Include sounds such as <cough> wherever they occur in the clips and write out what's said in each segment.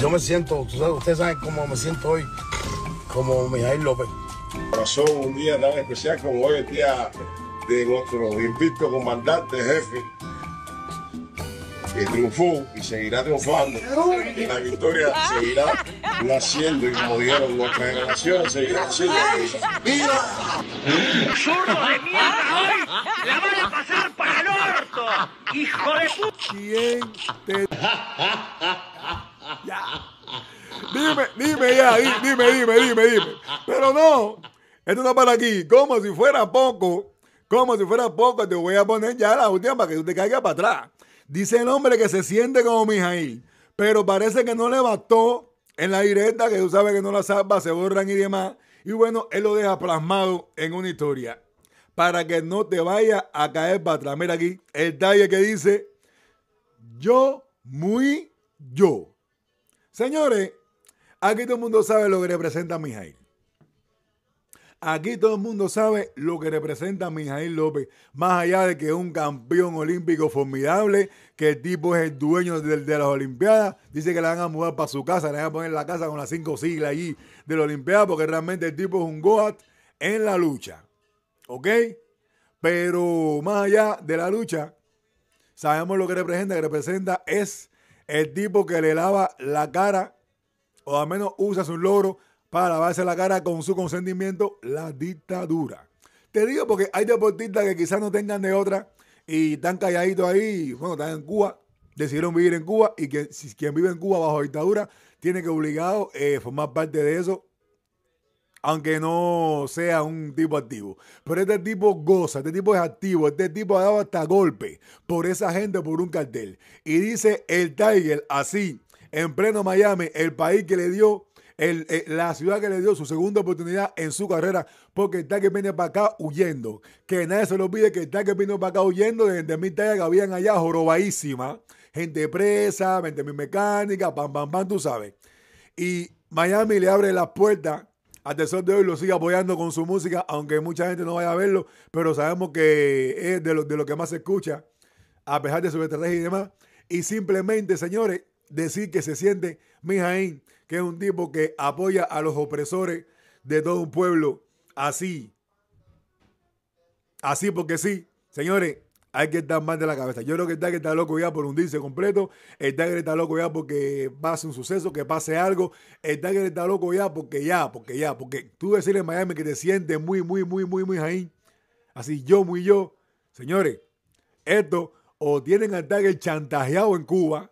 Yo me siento, ustedes saben cómo me siento hoy, como Mijail López. Pasó un día tan especial como hoy, el día de nuestro invicto comandante, jefe, que triunfó y seguirá triunfando. Y la victoria seguirá naciendo y como dijeron nuestra generación seguirá naciendo. ¡Mira! ¡Zurdo de mierda hoy! ¡La van a pasar para el orto! ¡Hijo de puta! <laughs> ya. Dime, dime ya, dime, dime, dime, dime. Pero no, esto no para aquí. Como si fuera poco, como si fuera poco, te voy a poner ya la última para que tú te caigas para atrás. Dice el hombre que se siente como Mijail, pero parece que no le bastó en la directa, que tú sabes que no la salva, se borran y demás. Y bueno, él lo deja plasmado en una historia para que no te vaya a caer para atrás. Mira aquí el taller que dice, yo, muy yo. Señores, aquí todo el mundo sabe lo que representa Mijail. Aquí todo el mundo sabe lo que representa Mijail López. Más allá de que es un campeón olímpico formidable, que el tipo es el dueño de, de las Olimpiadas. Dice que la van a mudar para su casa, le van a poner la casa con las cinco siglas allí de la Olimpiada, porque realmente el tipo es un Goat en la lucha. ¿Ok? Pero más allá de la lucha, sabemos lo que representa. Que representa es el tipo que le lava la cara, o al menos usa su logro para lavarse la cara con su consentimiento, la dictadura. Te digo porque hay deportistas que quizás no tengan de otra y están calladitos ahí, bueno, están en Cuba, decidieron vivir en Cuba y que si quien vive en Cuba bajo dictadura tiene que obligado eh, formar parte de eso aunque no sea un tipo activo. Pero este tipo goza, este tipo es activo, este tipo ha dado hasta golpe por esa gente, por un cartel. Y dice el Tiger así, en pleno Miami, el país que le dio, eh, la ciudad que le dio su segunda oportunidad en su carrera, porque el Tiger viene para acá huyendo. Que nadie se lo pide que el Tiger viene para acá huyendo de mi mil que habían allá jorobadísima. Gente presa, 20.000 mecánicas, mecánica, pam, pam, pam, tú sabes. Y Miami le abre las puertas a de hoy lo sigue apoyando con su música, aunque mucha gente no vaya a verlo, pero sabemos que es de lo, de lo que más se escucha, a pesar de su estrategia y demás. Y simplemente, señores, decir que se siente Mijaín, que es un tipo que apoya a los opresores de todo un pueblo, así. Así porque sí, señores, hay que estar más de la cabeza. Yo creo que el Tiger está loco ya por hundirse completo. El Tiger está loco ya porque pase un suceso, que pase algo. El Tiger está loco ya porque ya, porque ya, porque tú decirle en Miami que te sientes muy, muy, muy, muy, muy ahí. Así yo, muy yo. Señores, esto o tienen al Tiger chantajeado en Cuba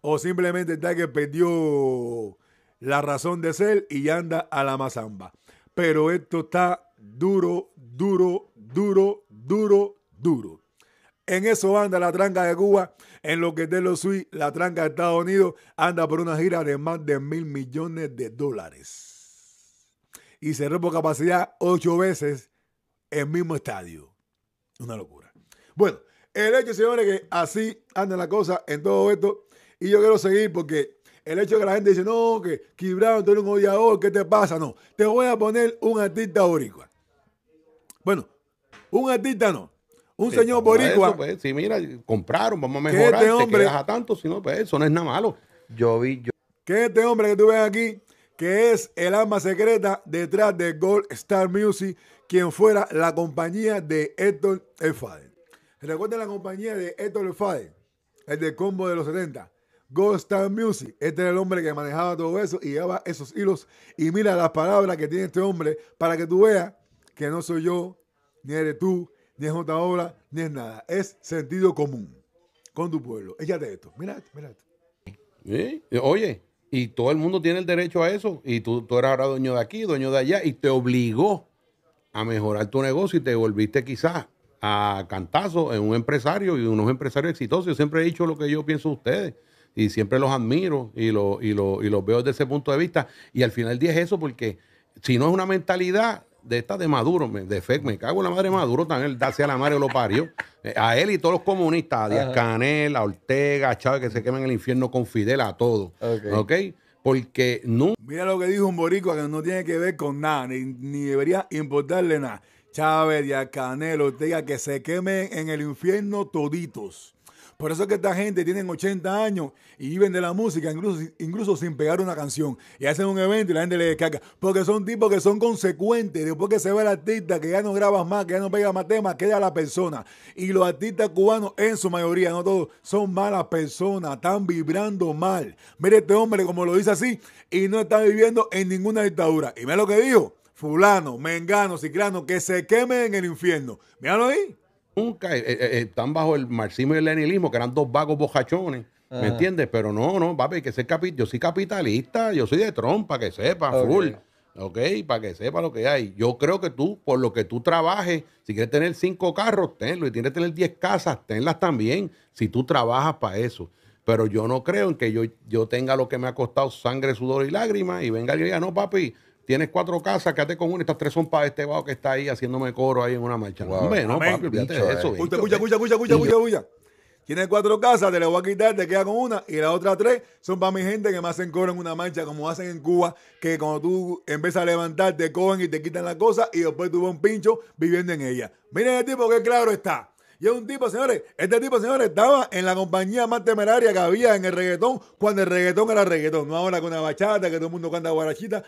o simplemente el Tiger perdió la razón de ser y anda a la mazamba. Pero esto está duro, duro, duro, duro, duro. En eso anda la tranca de Cuba, en lo que los suyos, la tranca de Estados Unidos, anda por una gira de más de mil millones de dólares. Y cerró por capacidad ocho veces el mismo estadio. Una locura. Bueno, el hecho, señores, que así anda la cosa en todo esto. Y yo quiero seguir porque el hecho de que la gente dice, no, que quibraron tú eres un odiador, ¿qué te pasa? No, te voy a poner un artista boricua. Bueno, un artista no un señor pues, boricua. Pues, sí, mira, compraron, vamos a este mejorar. Este hombre, a tanto, si no, pues, eso no es nada malo. Yo vi, yo. Que este hombre que tú ves aquí, que es el alma secreta detrás de Gold Star Music, quien fuera la compañía de Héctor El Fader. la compañía de Héctor El el de combo de los 70. Gold Star Music. Este era el hombre que manejaba todo eso y llevaba esos hilos. Y mira las palabras que tiene este hombre para que tú veas que no soy yo, ni eres tú, ni es otra obra, ni es nada. Es sentido común con tu pueblo. Échate esto. Mira esto, mira esto. Eh, oye, y todo el mundo tiene el derecho a eso. Y tú, tú eras ahora dueño de aquí, dueño de allá, y te obligó a mejorar tu negocio y te volviste quizás a cantazo en un empresario y unos empresarios exitosos. Yo siempre he dicho lo que yo pienso de ustedes y siempre los admiro y, lo, y los veo desde ese punto de vista. Y al final del día es eso, porque si no es una mentalidad, de esta de Maduro, de FEC, me cago en la madre Maduro, también el darse a la madre lo parió. Eh, a él y todos los comunistas, a Díaz Canel, a Ortega, a Chávez, que se quemen en el infierno con Fidel, a todos. ¿Ok? Porque no. Mira lo que dijo un boricua que no tiene que ver con nada, ni, debería importarle nada. Chávez, Díaz Canel, Ortega, que se quemen en el infierno toditos. Por eso es que esta gente tienen 80 años y viven de la música, incluso, incluso sin pegar una canción. Y hacen un evento y la gente le descarga. Porque son tipos que son consecuentes. Después que se ve el artista, que ya no graba más, que ya no pega más temas, queda la persona. Y los artistas cubanos, en su mayoría, no todos, son malas personas, están vibrando mal. Mire este hombre como lo dice así y no está viviendo en ninguna dictadura. Y mira lo que dijo. Fulano, mengano, ciclano, que se quemen en el infierno. Míralo ahí nunca eh, eh, eh, están bajo el marxismo y el leninismo, que eran dos vagos bojachones. ¿Me entiendes? Pero no, no, papi, que ser capi yo soy capitalista, yo soy de Trump, para que sepa, full. ¿ok? Para que sepa lo que hay. Yo creo que tú, por lo que tú trabajes, si quieres tener cinco carros, tenlo. Y tienes que tener diez casas, tenlas también, si tú trabajas para eso. Pero yo no creo en que yo, yo tenga lo que me ha costado sangre, sudor y lágrimas y venga y diga, no, papi, Tienes cuatro casas, quédate con una. Estas tres son para este vago que está ahí haciéndome coro ahí en una marcha. Wow. Hombre, no, papi, olvídate de eso. Escucha, eh. escucha, escucha, escucha, escucha, Tienes cuatro casas, te las voy a quitar, te queda con una y las otras tres son para mi gente que me hacen coro en una marcha, como hacen en Cuba, que cuando tú empiezas a levantarte, te cogen y te quitan la cosa y después tú vas un pincho viviendo en ella. Miren el tipo que claro está. Y es un tipo, señores, este tipo, señores, estaba en la compañía más temeraria que había en el reggaetón, cuando el reggaetón era reggaetón, no ahora con una bachata, que todo el mundo canta guarachita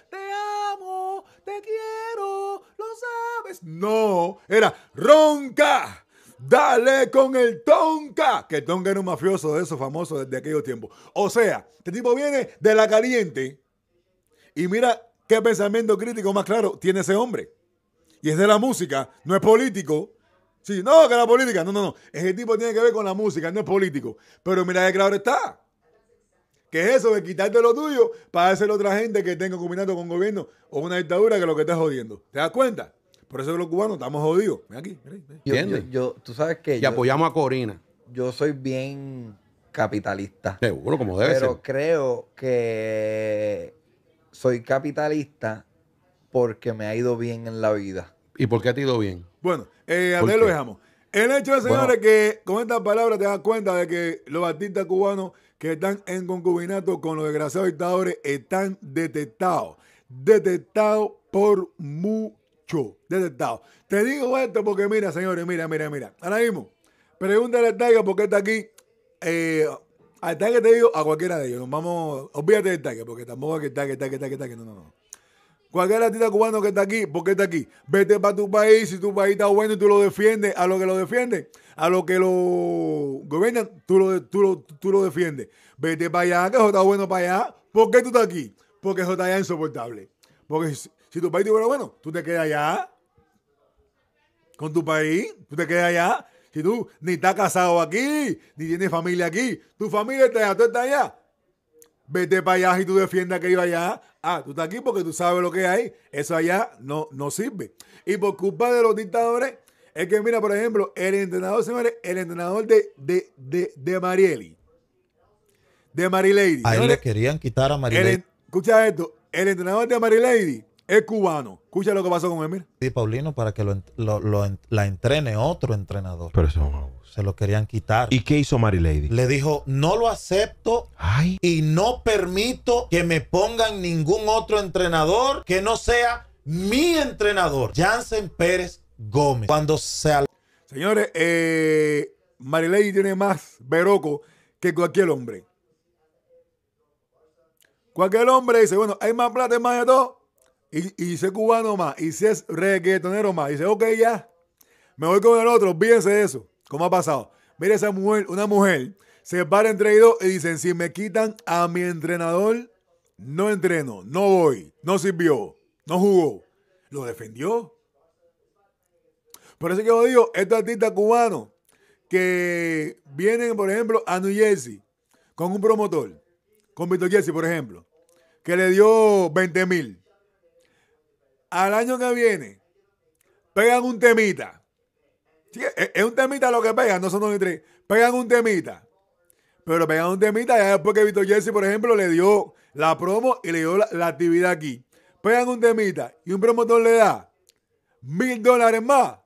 te quiero, lo sabes. No, era ronca. Dale con el Tonca, Que Tonka era un mafioso de esos famosos desde aquellos tiempos. O sea, este tipo viene de la caliente. Y mira qué pensamiento crítico más claro tiene ese hombre. Y es de la música, no es político. Sí, no, que la política. No, no, no. Ese tipo tiene que ver con la música, no es político. Pero mira qué claro está. ¿Qué es eso de quitarte lo tuyo para hacer otra gente que tenga combinado con gobierno o una dictadura que lo que está jodiendo? ¿Te das cuenta? Por eso los cubanos estamos jodidos. Mira aquí, ¿Entiendes? tú sabes que. Y apoyamos a Corina. Yo soy bien capitalista. Seguro, como debe pero creo que soy capitalista porque me ha ido bien en la vida. ¿Y por qué te ha ido bien? Bueno, eh, a ver lo dejamos. El hecho, de señores, que con estas palabras te das cuenta de que los artistas cubanos que están en concubinato con los desgraciados dictadores están detectados. Detectados por mucho. Detectados. Te digo esto porque mira, señores, mira, mira, mira. Ahora mismo, pregúntale al Taiga por qué está aquí. Eh, al taiga te digo a cualquiera de ellos. Nos vamos, olvídate del Taika, porque tampoco es que está, que está que no, no, no. Cualquier artista cubano que está aquí, ¿por qué está aquí? Vete para tu país, si tu país está bueno y tú lo defiendes, a lo que lo defienden a lo que lo gobiernan, tú lo, tú lo, defiendes. Vete para allá, que eso está bueno para allá. ¿Por qué tú estás aquí? Porque eso está allá insoportable. Porque si, tu país te bueno, tú te quedas allá. Con tu país, tú te quedas allá. Si tú ni estás casado aquí, ni tienes familia aquí, tu familia está allá, tú estás allá. Vete para allá y tú defiendas que iba allá. Ah, tú estás aquí porque tú sabes lo que hay. Eso allá no, no sirve. Y por culpa de los dictadores, es que mira, por ejemplo, el entrenador, señores, el entrenador de, de, de, de Marieli. De Ahí le querían quitar a Marilady. Escucha esto, el entrenador de Marilady es cubano. Escucha lo que pasó con Emir. Sí, Paulino, para que lo, la entrene otro entrenador. Pero eso Se lo querían quitar. ¿Y qué hizo Marilady? Le dijo, no lo acepto y no permito que me pongan ningún otro entrenador que no sea mi entrenador. Jansen Pérez Gómez. Cuando sea Señores, eh, Marilei tiene más veroco que cualquier hombre. Cualquier hombre dice, bueno, hay más plata, más de todo. Y, y es cubano más, y si es reggaetonero más. dice, ok, ya, me voy con el otro, fíjense eso, cómo ha pasado. Mira esa mujer, una mujer, se para entre ellos y dicen, si me quitan a mi entrenador, no entreno, no voy, no sirvió, no jugó. Lo defendió. Por eso que yo digo, estos artistas cubanos que vienen, por ejemplo, a New Jersey con un promotor, con Vito Jesse, por ejemplo, que le dio 20 mil. Al año que viene, pegan un temita. es, un temita lo que pegan, no son dos ni tres. Pegan un temita. Pero pegan un temita ya después que Vito Jesse, por ejemplo, le dio la promo y le dio la actividad aquí. Pegan un temita y un promotor le da mil dólares más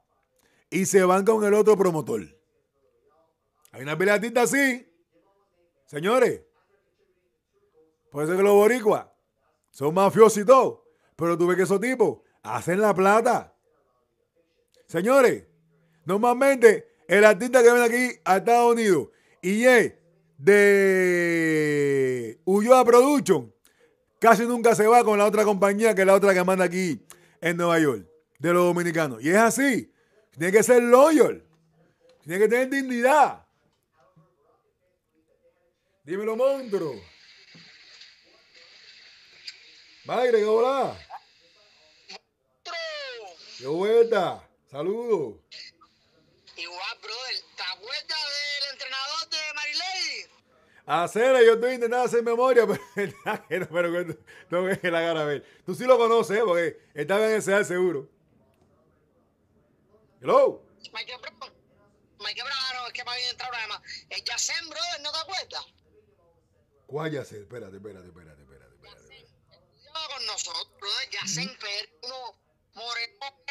y se van con el otro promotor. Hay una peleatita así. Señores, puede ser que los boricuas son mafiosos y todo, pero tú ves que esos tipos hacen la plata. Señores, normalmente el artista que viene aquí a Estados Unidos y es de Ulloa Production, casi nunca se va con la otra compañía que es la otra que manda aquí en Nueva York, de los dominicanos. Y es así. Tiene que ser loyal. Tiene que tener dignidad. Dímelo, monstruo. madre ¿qué hola? ¡Qué vuelta! ¡Saludos! Igual, brother. está vuelta del entrenador de Marilady? Hacer, yo estoy intentando hacer memoria, <laughs> pero, no no, es la cara ver. Tú sí lo conoces, ¿eh? porque estaba en ese seguro. Hello. Michael Brown. Michael Brown, no, es que me viene entrado nada más. El Yacen, brother, ¿no te acuerdas? ¿Cuál Yacen? Espérate, espérate, espérate, espérate. espérate, espérate. Estudiaba con nosotros, brother. Yacen, mm pero uno moreno,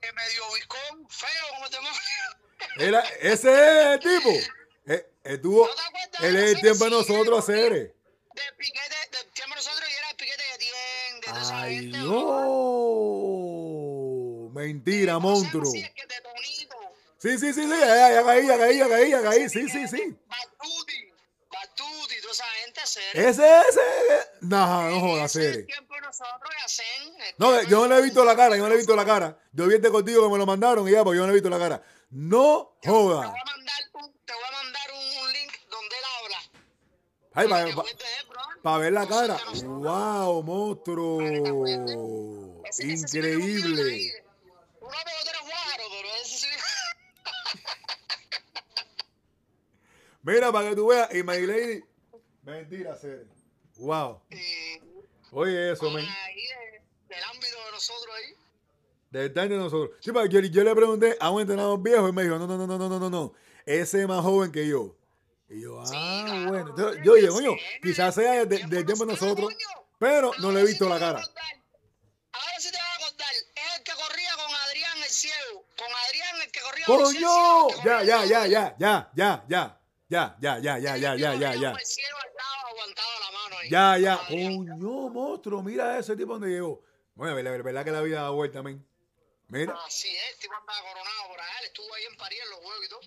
que medio viscón, feo, como te Era, ese es el tipo. Eh, estuvo, ¿No te acuerdas él es el tiempo de nosotros, Cere. Del piquete, del tiempo de nosotros y era el piquete de Tien, ay toda gente. Mentira, monstruo. Sí, sí, sí, sí, ya caí, ya caí, ya caí, sí, sí, sí. Batuti, toda esa gente, Ese, ese, no, no jodas, eh, No, yo no le he visto la cara, yo no le he visto la cara. Yo vi este contigo que me lo mandaron y ya, pues yo no le he visto la cara. No jodas. Te voy a mandar un link donde él habla. Ay, para, para ver la cara. ¡Wow, monstruo! Increíble. <laughs> Mira, para que tú veas, y My Lady, mentira, Wow. Oye, eso, men. Del ámbito de nosotros ahí. Del de nosotros. Sí, yo, yo le pregunté a un entrenador viejo y me dijo, no, no, no, no, no, no, no. Ese es más joven que yo. Y yo, ah, bueno. yo oye, coño, quizás sea del de, de tiempo de nosotros, pero no le he visto la cara. Ahora sí corrió. ¡Coño! Ya, ya, ya, ya, ya, ya, ya. Ya, ya, ya, ya, ya, ya, ya, ya. Ya, ya. Coño, monstruo, mira ese tipo donde llegó. Bueno, verdad que la vida da vuelta, men. Mira. Así es, tipo andaba coronado por allá, estuvo ahí en París en los huevos y todo.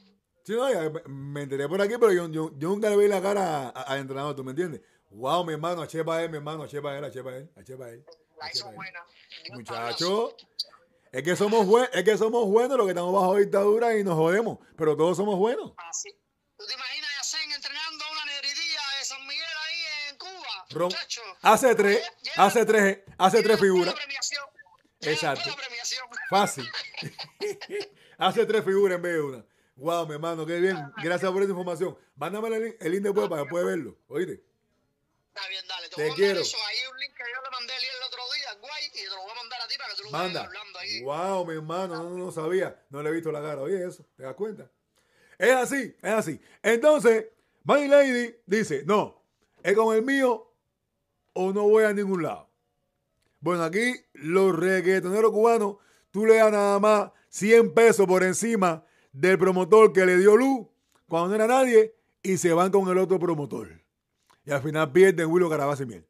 Sí, no, me enteré por aquí, pero yo, yo, nunca le vi la cara al entrenador, ¿tú me entiendes? Wow, mi hermano, achepa él, mi hermano, a él, para él, achepa él. La hizo buena. Muchacho, es que somos, es que somos buenos los que estamos bajo dictadura y nos jodemos, pero todos somos buenos. Ah, sí. ¿Tú te imaginas a entrenando a una negridía de San Miguel ahí en Cuba? muchachos? hace tres, hace tres, hace tres figuras. Exacto. Fácil. <laughs> <laughs> hace tres figuras en vez de una. Guau, mi hermano, qué bien. Ah, Gracias por esa información. Mándame el link, el link después para que puedas verlo. Oíste. Está bien, dale. Te, quiero. Eso. Ahí un link que yo le mandé el otro día, guay, y te lo voy a mandar a ti para que tú lo Manda. hablando ahí. Wow, mi hermano, no, lo sabía. No le he visto la cara. Oye, eso, ¿te das cuenta? Es así, es así. Entonces, My Lady dice, no, es con el mío o no voy a ningún lado. Bueno, aquí los reggaetoneros cubanos, tú le das nada más 100 pesos por encima del promotor que le dio luz cuando no era nadie y se van con el otro promotor. Y al final pierden Willow Carabas y Miel.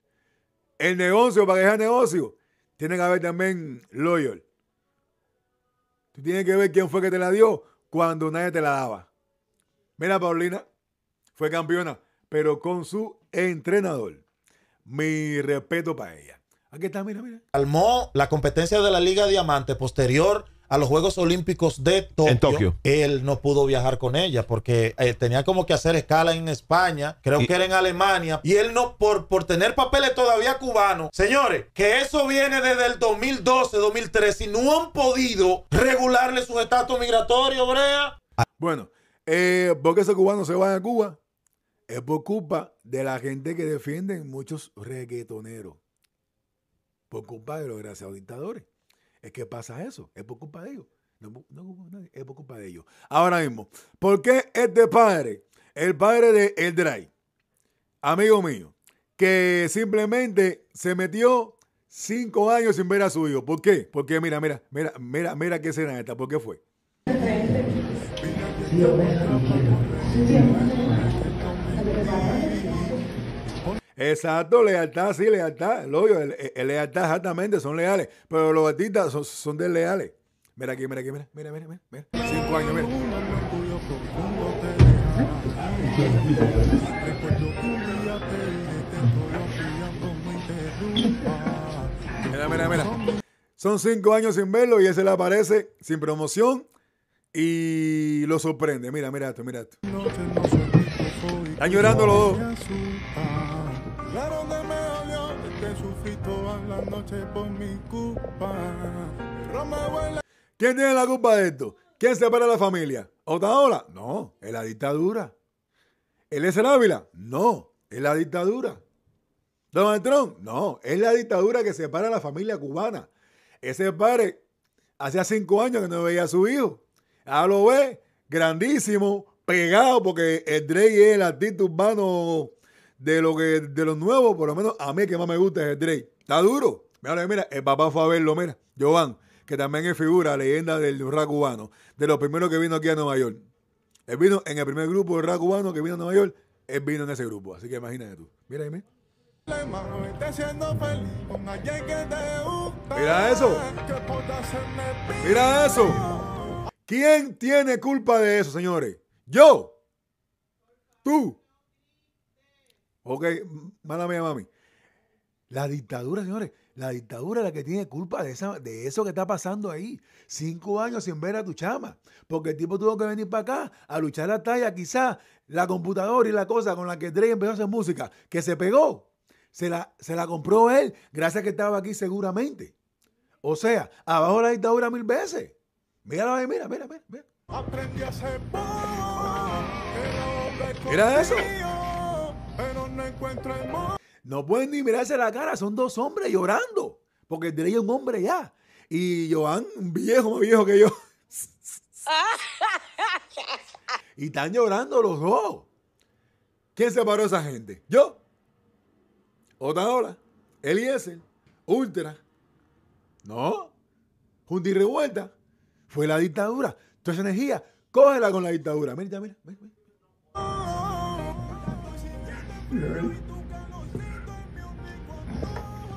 El negocio, para que sea negocio, tiene que haber también loyal. Tú tienes que ver quién fue que te la dio cuando nadie te la daba. Mira, Paulina fue campeona, pero con su entrenador. Mi respeto para ella. Aquí está, mira, mira. Calmó la competencia de la Liga Diamante posterior a los Juegos Olímpicos de Tokio. Él no pudo viajar con ella porque eh, tenía como que hacer escala en España, creo que era en Alemania, y él no, por, por tener papeles todavía cubanos, señores, que eso viene desde el 2012, 2013, y no han podido regularle su estatus migratorio, Brea. Bueno, eh, porque esos cubanos se van a Cuba? Es por culpa de la gente que defienden muchos reggaetoneros por culpa de los gracias dictadores. Es que pasa eso, es por culpa de ellos. es por culpa de ellos. Ahora mismo, ¿por qué este padre, el padre de El Dry, amigo mío, que simplemente se metió cinco años sin ver a su hijo? ¿Por qué? Porque mira, mira, mira, mira, mira qué escena esta, ¿por qué fue? Exacto, lealtad, sí, lealtad. Lo obvio, el, lealtad exactamente, son leales. Pero los artistas son, desleales. Mira aquí, mira aquí, mira, mira, mira, mira. Cinco años, mira. Mira, mira, mira. Son cinco años sin verlo y ese le aparece sin promoción y lo sorprende. Mira, mira esto, mira esto. Están llorando los dos. por mi culpa. ¿Quién tiene la culpa de esto? ¿Quién separa la familia? ¿Otaola? No, es la dictadura. ¿El es el Ávila? No, es la dictadura. ¿Donald Trump? No, es la dictadura que separa la familia cubana. Ese padre hacía cinco años que no veía a su hijo. Ahora lo ve, grandísimo, pegado, porque el Drake es el artista urbano de lo que de los nuevos, por lo menos a mí que más me gusta es el Drake. Está duro. Mira, mira, el papá fue a verlo, mira. Joan, que también es figura, leyenda del rap cubano, de los primeros que vino aquí a Nueva York. Él vino en el primer grupo de rap cubano que vino a Nueva York, él vino en ese grupo. Así que imagínate tú. Mira, dime. Mira eso. Mira eso. ¿Quién tiene culpa de eso, señores? Yo. Tú. Ok, mala mía, mami. La dictadura, señores. La dictadura es la que tiene culpa de, eso que está pasando ahí. Cinco años sin ver a tu chama. Porque el tipo tuvo que venir para acá a luchar la talla, quizás la computadora y la cosa con la que Drake empezó a hacer música, que se pegó. Se la, se la compró él, gracias a que estaba aquí seguramente. O sea, abajo la dictadura mil veces. Míralo ahí, mira, mira, mira. mira. Aprendí a ser Mira eso. Pero no encuentro el no pueden ni mirarse la cara, son dos hombres llorando, porque derecho es un hombre ya. Y Joan, viejo, más viejo que yo. <laughs> y están llorando los dos. ¿Quién separó a esa gente? Yo. y ese? Ultra. No. Junta y revuelta. Fue la dictadura. entonces esa energía, cógela con la dictadura. mira, mira. mira.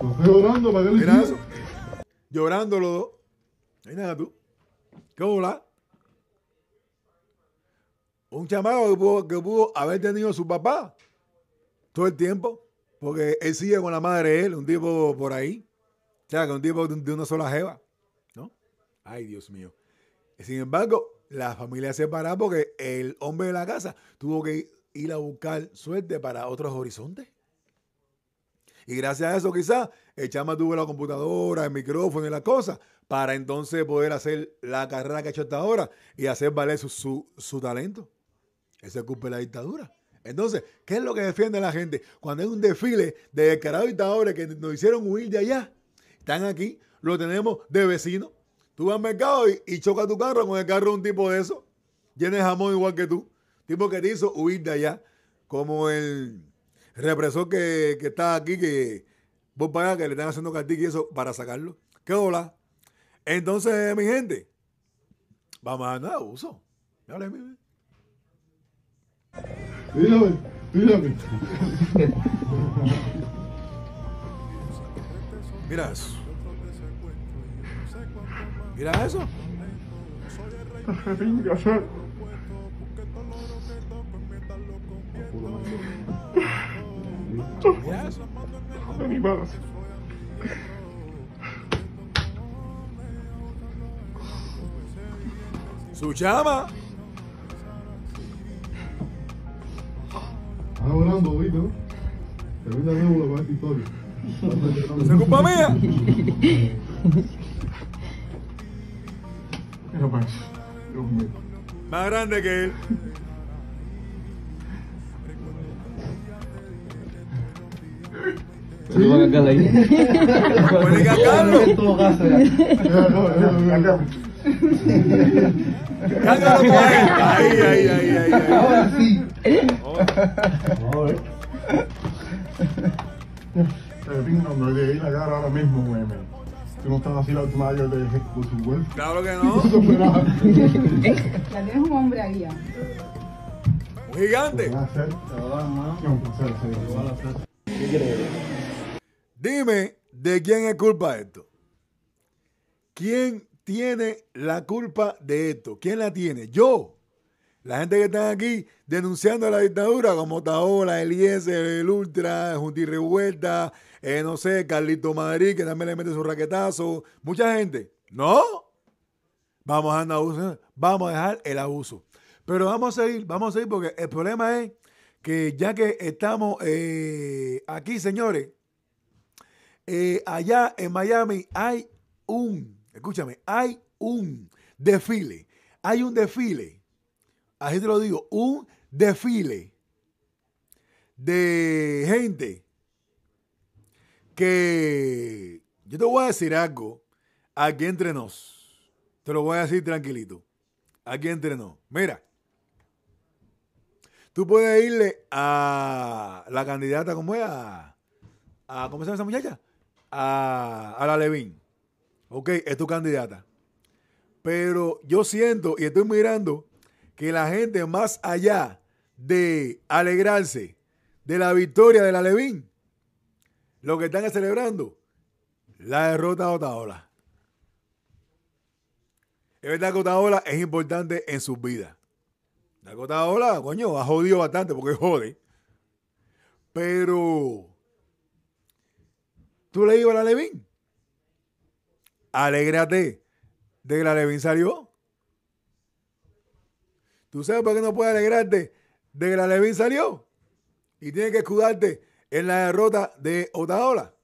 Llorando, los dos. nada tú. ¿Qué hola? Un chamaco que pudo, haber tenido a su papá todo el tiempo. Porque él sigue con la madre de él, un tipo por ahí. O sea, que un tipo de una sola jeva. ¿No? Ay, Dios mío. Sin embargo, la familia se paró porque el hombre de la casa tuvo que ir a buscar suerte para otros horizontes. Y gracias a eso quizás el chama tuvo la computadora, el micrófono y las cosas para entonces poder hacer la carrera que ha hecho hasta ahora y hacer valer su, talento. Ese es culpa de la dictadura. Entonces, ¿qué es lo que defiende la gente? Cuando hay un desfile de descarados dictadores que nos hicieron huir de allá, están aquí, lo tenemos de vecino. Tú vas al mercado y, choca tu carro con el carro de un tipo de eso, lleno de jamón igual que tú, tipo que te hizo huir de allá, como el represor que, que está aquí, que vos para que le están haciendo castigo y eso para sacarlo. ¿Qué hola? Entonces, mi gente, vamos a nada, uso. Dale, mi Mira eso. Mira eso animadas. Su llama. Está volando, ¿viste? Tremenda nébula para esta historia. ¡Es culpa mía! Era más. Pues, Dios mío. Más grande que él. magagala yun. la ka cagarlo? ay. Ay, ay, ay, Ahora sí. Te hombre de ir a cara ahora mismo, güey. Tú no estás así la última vez que su Claro que <laughs> no. La tienes un hombre ahí ¡Un gigante! hacer? ¿Qué Dime de quién es culpa esto. ¿Quién tiene la culpa de esto? ¿Quién la tiene? Yo. La gente que está aquí denunciando a la dictadura, como Taola, IES, el Ultra, Junti Revuelta, eh, no sé, Carlito Madrid, que también le mete su raquetazo. Mucha gente. No. Vamos a, andar, vamos a dejar el abuso. Pero vamos a seguir, vamos a seguir, porque el problema es que ya que estamos eh, aquí, señores, eh, allá en Miami hay un, escúchame, hay un desfile. Hay un desfile. Así te lo digo, un desfile de gente que yo te voy a decir algo aquí entre nos. Te lo voy a decir tranquilito. Aquí entre nos. Mira, tú puedes irle a la candidata, como es? A, a ¿Cómo esa muchacha? a, la Levin. Ok, es tu candidata. Pero yo siento y estoy mirando que la gente más allá de alegrarse de la victoria de la Levin, lo que están celebrando, la derrota de Otaola. Es verdad que Otaola es importante en sus vidas. La Otaola, coño, ha jodido bastante porque jode. Pero Tú le ibas a la Levin. Alégrate de que la Levin salió. ¿Tú sabes por qué no puedes alegrarte de que la Levin salió? Y tienes que escudarte en la derrota de Otaola.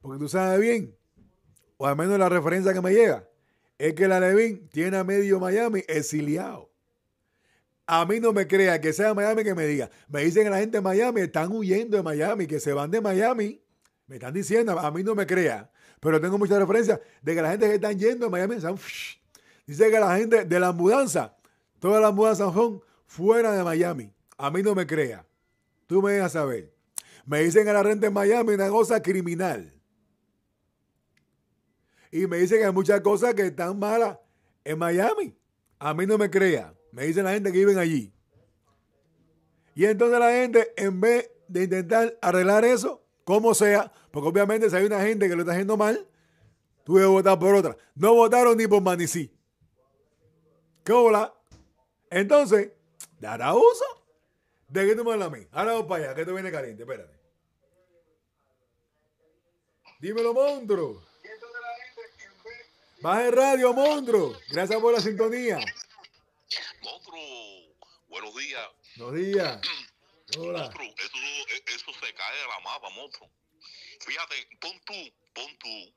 Porque tú sabes bien, o al menos la referencia que me llega, es que la Levin tiene a medio Miami exiliado. A mí no me crea que sea Miami que me diga. Me dicen que la gente de Miami están huyendo de Miami, que se van de Miami. Me están diciendo, a mí no me crea, pero tengo muchas referencias de que la gente que están yendo a Miami dice que la gente de la mudanza, todas las mudanzas son fuera de Miami. A mí no me crea. Tú me dejas saber. Me dicen que la renta en Miami es una cosa criminal. Y me dicen que hay muchas cosas que están malas en Miami. A mí no me crea. Me dicen la gente que viven allí. Y entonces la gente, en vez de intentar arreglar eso, como sea, porque obviamente si hay una gente que lo está haciendo mal, tú debes votar por otra. No votaron ni por Manicí. ¿Qué hola? Entonces, ¿dará uso? ¿De qué tú me hablas a mí? Ahora vamos para allá, que esto viene caliente, espérate. Dímelo, monstruo. Baja el radio, Mondro. Gracias por la sintonía. Mondro, buenos días. Buenos días eso, se cae de la mapa, monstruo. Fíjate, pon tú, pon tú,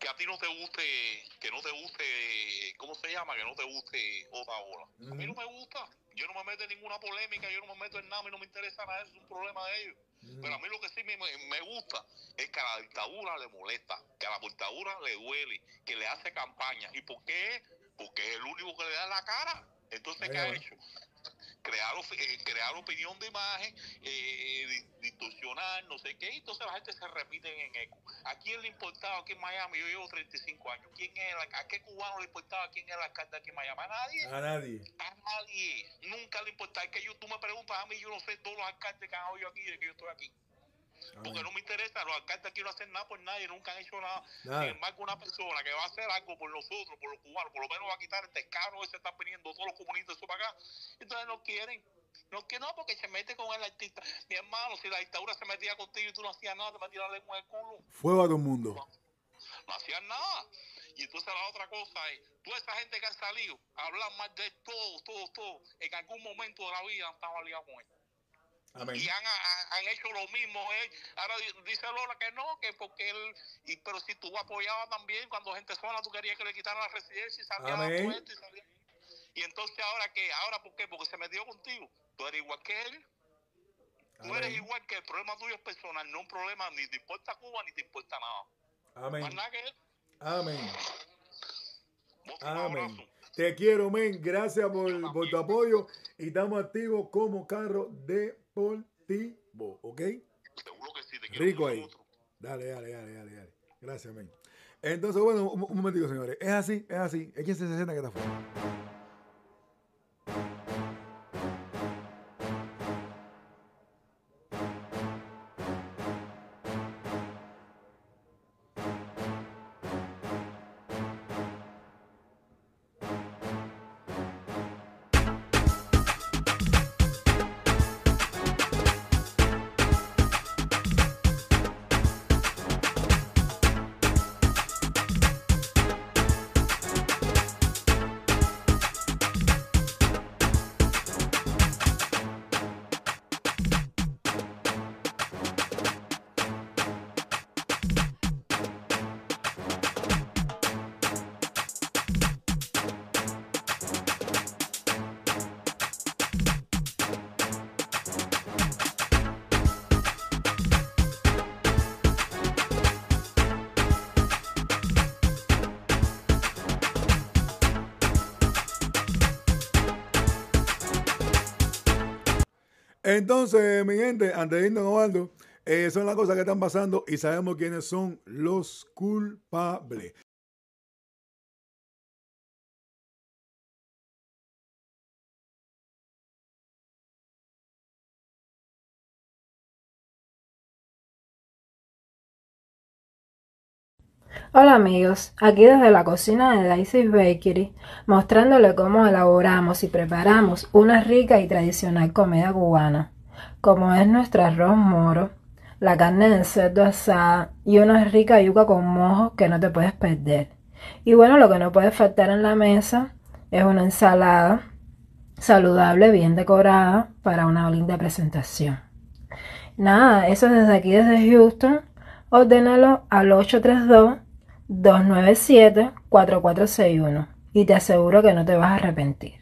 que a ti no te guste, que no te guste, ¿cómo se llama? Que no te guste otra ola. A mí no me gusta, yo no me meto en ninguna polémica, yo no me meto en nada, a mí no me interesa nada, eso es un problema de ellos. Pero a mí lo que sí me, gusta es que a la dictadura le molesta, que a la dictadura le duele, que le hace campaña. ¿Y por qué? Porque es el único que le da la cara. Entonces, ¿qué ha hecho? crear, eh, crear opinión de imagen, eh, distorsionar, no sé qué, y entonces la gente se repite en eco. ¿A quién le importaba aquí en Miami? Yo llevo 35 años. ¿Quién era, ¿A qué cubano le importaba quién era el alcalde aquí en Miami? ¿A nadie? A nadie. A nadie. Nunca le importaba. que yo, tú me preguntas a mí, yo no sé todos los alcaldes que han oído aquí de que yo estoy aquí. Porque no me interesa, los alcaldes aquí no hacen nada por nadie, nunca han hecho nada. Sin embargo, una persona que va a hacer algo por nosotros, por los cubanos, por lo menos va a quitar este carro que ese están pidiendo todos los comunistas para acá. Entonces no quieren. No que no, porque se mete con el artista. Mi hermano, si la dictadura se metía contigo y tú no hacías nada, te metías la lengua en el culo. Fuego a todo el mundo. No, hacías nada. Y entonces la otra cosa es, eh, toda esa gente que ha salido a hablar de todo, todo, todo, en algún momento de la vida han estado aliados con él. Y han, hecho lo mismo. Eh. Ahora dice Lola que no, que porque él. Y, pero si tú apoyabas también, cuando gente sola tú querías que le quitaran la residencia y salía y entonces, ¿ahora que ¿Ahora por qué? Porque se metió contigo. Tú eres igual que él. Tú eres igual que el problema tuyo es personal, no un problema ni te importa Cuba ni te importa nada. Amén. Amén. Amén. Te quiero, men. Gracias por, tu apoyo. Y estamos activos como carro deportivo. ¿Ok? que sí, te Rico ahí. Dale, dale, dale, dale, dale. Gracias, men. Entonces, bueno, un, momentito, señores. Es así, es así. se sienta que está fuera. Entonces, mi gente, antes de eh, son las cosas que están pasando y sabemos quiénes son los culpables. Hola amigos, aquí desde la cocina de Daisy's Bakery, mostrándole cómo elaboramos y preparamos una rica y tradicional comida cubana, como es nuestro arroz moro, la carne de cerdo asada y una rica yuca con mojo que no te puedes perder. Y bueno, lo que no puede faltar en la mesa es una ensalada saludable, bien decorada, para una linda presentación. Nada, eso desde aquí, desde Houston, ordénalo al 832 297-4461 y te aseguro que no te vas a arrepentir.